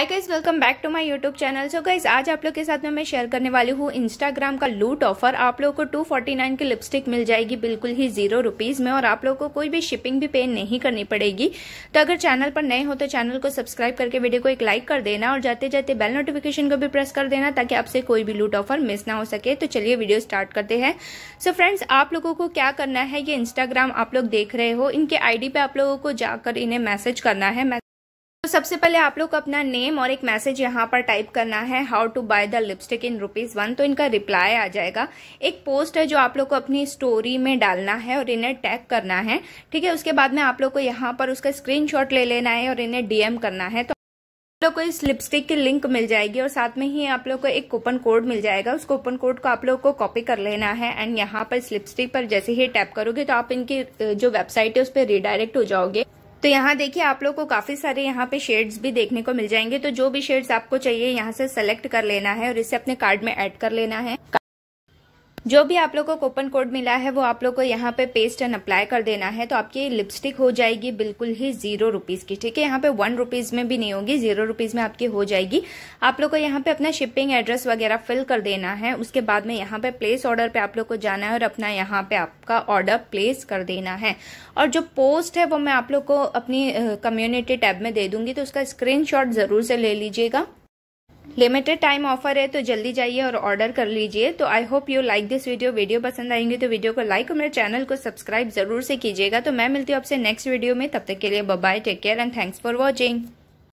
hi guys welcome back to my YouTube channel so guys आज आप लोग के साथ में मैं शेयर करने वाली हूँ इंस्टाग्राम का लूट ऑफर आप लोगों को 249 की लिपस्टिक मिल जाएगी बिल्कुल ही जीरो रुपीज में और आप लोगों को कोई भी शिपिंग भी पे नहीं करनी पड़ेगी तो अगर चैनल पर नए हो तो चैनल को सब्सक्राइब करके वीडियो को एक लाइक कर देना और जाते जाते बेल नोटिफिकेशन को भी प्रेस कर देना ताकि आपसे कोई भी लूट ऑफर मिस ना हो सके तो चलिए वीडियो स्टार्ट करते हैं सो so फ्रेंड्स आप लोगों को क्या करना है ये इंस्टाग्राम आप लोग देख रहे हो इनके आईडी पे आप लोगों को जाकर इन्हें मैसेज करना है तो सबसे पहले आप लोग अपना नेम और एक मैसेज यहाँ पर टाइप करना है how to buy the lipstick in rupees one तो इनका रिप्लाई आ जाएगा एक पोस्ट है जो आप लोग को अपनी स्टोरी में डालना है और इन्हें टैग करना है ठीक है उसके बाद में आप लोग को यहाँ पर उसका स्क्रीनशॉट ले लेना है और इन्हें डीएम करना है तो आप लोग को इस लिपस्टिक की लिंक मिल जाएगी और साथ में ही आप लोग को एक कूपन कोड मिल जाएगा उस कूपन कोड को आप लोग को कॉपी कर लेना है एंड यहाँ पर इस लिपस्टिक पर जैसे ही टैप करोगे तो आप इनकी जो वेबसाइट है उस पर रिडायरेक्ट हो जाओगे तो यहाँ देखिए आप लोग को काफी सारे यहाँ पे शेड्स भी देखने को मिल जाएंगे तो जो भी शेड्स आपको चाहिए यहाँ से सेलेक्ट कर लेना है और इसे अपने कार्ड में ऐड कर लेना है जो भी आप लोग को कूपन कोड मिला है वो आप लोग को यहाँ पे पेस्ट एंड अप्लाई कर देना है तो आपकी लिपस्टिक हो जाएगी बिल्कुल ही जीरो रुपीज की ठीक है यहाँ पे वन रुपीज में भी नहीं होगी जीरो रुपीज में आपकी हो जाएगी आप लोग को यहाँ पे अपना शिपिंग एड्रेस वगैरह फिल कर देना है उसके बाद में यहाँ पे प्लेस ऑर्डर पे आप लोग को जाना है और अपना यहाँ पे आपका ऑर्डर प्लेस कर देना है और जो पोस्ट है वो मैं आप लोग को अपनी कम्युनिटी टैब में दे दूंगी तो उसका स्क्रीन जरूर से ले लीजिएगा लिमिटेड टाइम ऑफर है तो जल्दी जाइए और ऑर्डर कर लीजिए तो I hope you like this video video पसंद आएंगे तो वीडियो को लाइक और मेरे चैनल को सब्सक्राइब जरूर से कीजिएगा तो मैं मिलती हूँ आपसे नेक्स्ट वीडियो में तब तक के लिए bye take care and thanks for watching